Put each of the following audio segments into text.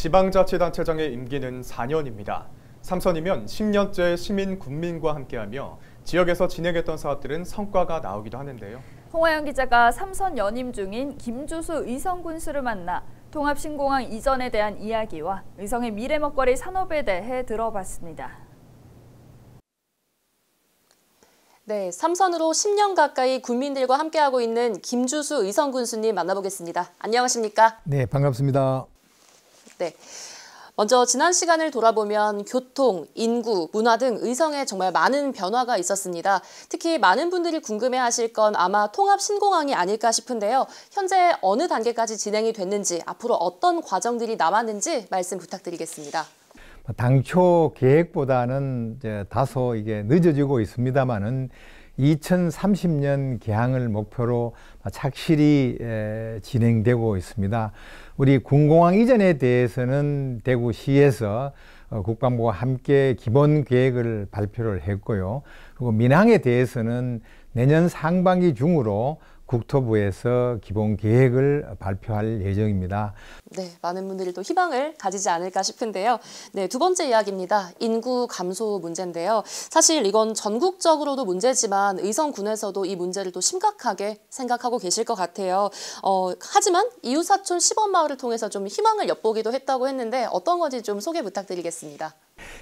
지방자치단체장의 임기는 4년입니다. 3선이면 10년째 시민, 국민과 함께하며 지역에서 진행했던 사업들은 성과가 나오기도 하는데요. 홍화영 기자가 3선 연임 중인 김주수 의성 군수를 만나 통합신공항 이전에 대한 이야기와 의성의 미래 먹거리 산업에 대해 들어봤습니다. 네, 삼선으로 10년 가까이 국민들과 함께하고 있는 김주수 의성 군수님 만나보겠습니다. 안녕하십니까? 네, 반갑습니다. 네. 먼저 지난 시간을 돌아보면 교통, 인구, 문화 등 의성에 정말 많은 변화가 있었습니다. 특히 많은 분들이 궁금해하실 건 아마 통합 신공항이 아닐까 싶은데요. 현재 어느 단계까지 진행이 됐는지 앞으로 어떤 과정들이 남았는지 말씀 부탁드리겠습니다. 당초 계획보다는 다소 이게 늦어지고 있습니다만은 2030년 개항을 목표로 착실히 진행되고 있습니다. 우리 군공항 이전에 대해서는 대구시에서 어, 국방부와 함께 기본 계획을 발표를 했고요. 그리고 민항에 대해서는 내년 상반기 중으로 국토부에서 기본 계획을 발표할 예정입니다. 네, 많은 분들이 또 희망을 가지지 않을까 싶은데요. 네, 두 번째 이야기입니다. 인구 감소 문제인데요. 사실 이건 전국적으로도 문제지만 의성군에서도 이 문제를 또 심각하게 생각하고 계실 것 같아요. 어, 하지만 이웃사촌 시범 마을을 통해서 좀 희망을 엿보기도 했다고 했는데 어떤 건지 좀 소개 부탁드리겠습니다.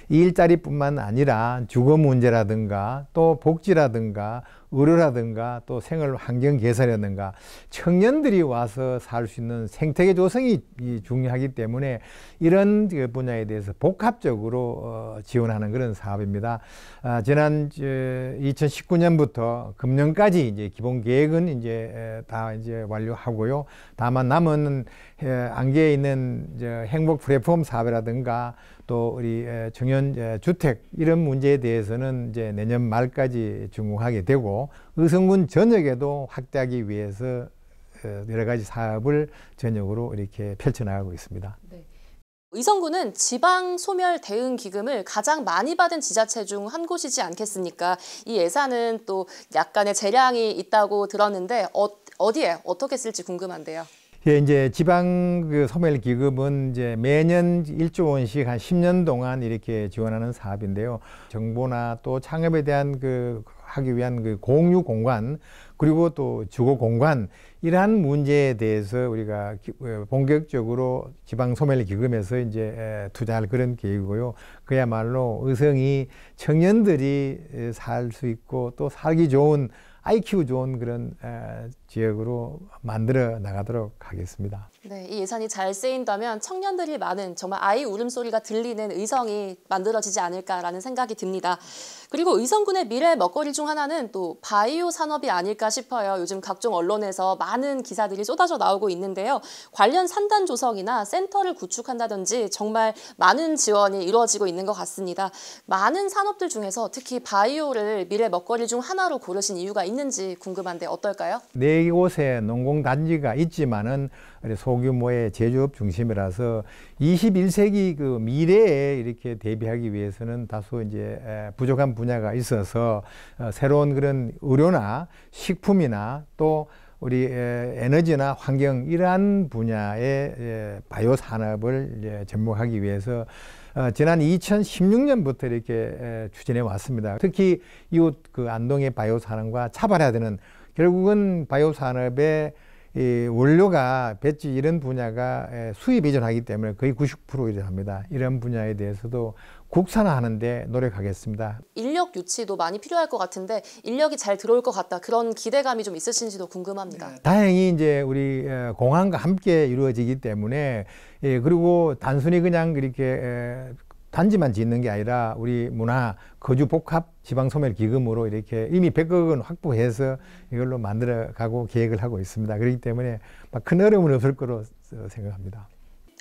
일자리뿐만 아니라 주거 문제라든가 또 복지라든가 의료라든가 또 생활 환경 개선이라든가 청년들이 와서 살 수 있는 생태계 조성이 중요하기 때문에 이런 그 분야에 대해서 복합적으로 어, 지원하는 그런 사업입니다. 아, 지난 2019년부터 금년까지 이제 기본 계획은 이제 다 이제 완료하고요. 다만 남은 안개에 있는 행복 플랫폼 사업이라든가 또 우리 청년 주택 이런 문제에 대해서는 이제 내년 말까지 준공하게 되고 의성군 그 전역에도 확대하기 위해서 어, 여러 가지 사업을 전역으로 이렇게 펼쳐나가고 있습니다. 네. 의성군은 지방 소멸 대응 기금을 가장 많이 받은 지자체 중 한 곳이지 않겠습니까? 이 예산은 또 약간의 재량이 있다고 들었는데 어, 어디에 어떻게 쓸지 궁금한데요. 예, 이제 지방 그 소멸 기금은 이제 매년 1조 원씩 한 10년 동안 이렇게 지원하는 사업인데요. 정보나 또 창업에 대한 그 하기 위한 그 공유 공간 그리고 또 주거 공간 이러한 문제에 대해서 우리가 기, 어, 본격적으로 지방 소멸 기금에서 이제 투자할 그런 계획이고요. 그야말로 의성이 청년들이 살 수 있고 또 살기 좋은 아이 q 좋은 그런 에, 지역으로 만들어 나가도록 하겠습니다. 네, 이 예산이 잘 쓰인다면 청년들이 많은 정말 아이 울음소리가 들리는 의성이 만들어지지 않을까라는 생각이 듭니다. 그리고 의성군의 미래 먹거리 중 하나는 또 바이오 산업이 아닐까 싶어요. 요즘 각종 언론에서 많은 기사들이 쏟아져 나오고 있는데요. 관련 산단 조성이나 센터를 구축한다든지 정말 많은 지원이 이루어지고 있는 것 같습니다. 많은 산업들 중에서 특히 바이오를 미래 먹거리 중 하나로 고르신 이유가 있는지 궁금한데 어떨까요? 네, 3곳에 농공단지가 있지만은 소규모의 제조업 중심이라서 21세기 그 미래에 이렇게 대비하기 위해서는 다소 이제 부족한 분야가 있어서 어, 새로운 그런 의료나 식품이나 또 우리 에너지나 환경 이러한 분야의 바이오 산업을 접목하기 위해서 어, 지난 2016년부터 이렇게 추진해 왔습니다. 특히 이웃 그 안동의 바이오 산업과 차별화되는 결국은 바이오 산업의 이 원료가 배치 이런 분야가 수입 이전하기 때문에 거의 90%이전합니다 이런 분야에 대해서도 국산화하는데 노력하겠습니다. 인력 유치도 많이 필요할 것 같은데 인력이 잘 들어올 것 같다 그런 기대감이 좀 있으신지도 궁금합니다. 네, 다행히 이제 우리 공항과 함께 이루어지기 때문에 예, 그리고 단순히 그냥 그렇게 단지만 짓는 게 아니라 우리 문화 거주 복합 지방 소멸 기금으로 이렇게 이미 100억 은 확보해서 이걸로 만들어 가고 계획을 하고 있습니다. 그렇기 때문에 큰 어려움은 없을 거로 생각합니다.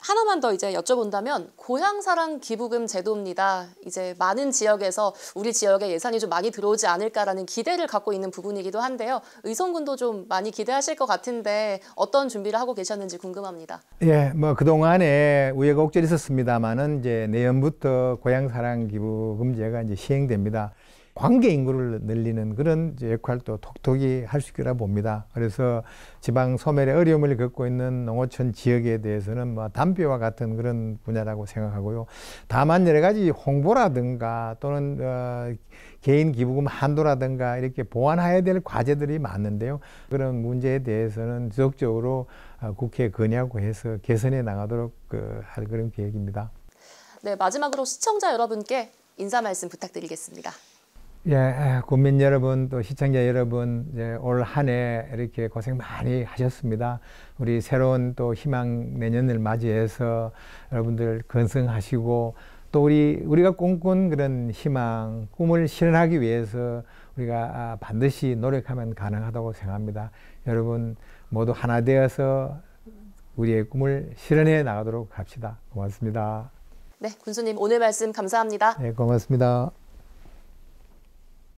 하나만 더 이제 여쭤본다면 고향사랑 기부금 제도입니다. 이제 많은 지역에서 우리 지역에 예산이 좀 많이 들어오지 않을까라는 기대를 갖고 있는 부분이기도 한데요. 의성군도 좀 많이 기대하실 것 같은데 어떤 준비를 하고 계셨는지 궁금합니다. 예, 뭐그 동안에 우여곡절이 있었습니다만은 이제 내년부터 고향사랑 기부금제가 이제 시행됩니다. 관계 인구를 늘리는 그런 역할도 톡톡히 할 수 있기라 봅니다. 그래서 지방 소멸의 어려움을 겪고 있는 농어촌 지역에 대해서는 뭐 담배와 같은 그런 분야라고 생각하고요. 다만 여러 가지 홍보라든가 또는 어, 개인 기부금 한도라든가 이렇게 보완해야 될 과제들이 많은데요. 그런 문제에 대해서는 지속적으로 어, 국회에 건의하고 해서 개선해 나가도록 그, 할 그런 계획입니다. 네, 마지막으로 시청자 여러분께 인사 말씀 부탁드리겠습니다. 예, 예, 국민 여러분 또 시청자 여러분 예, 올한 해 이렇게 고생 많이 하셨습니다. 우리 새로운 또 희망 내년을 맞이해서 여러분들 건승하시고 또 우리 우리가 꿈꾼 그런 희망 꿈을 실현하기 위해서 우리가 아, 반드시 노력하면 가능하다고 생각합니다. 여러분 모두 하나 되어서 우리의 꿈을 실현해 나가도록 합시다. 고맙습니다. 네, 군수님 오늘 말씀 감사합니다. 네, 고맙습니다.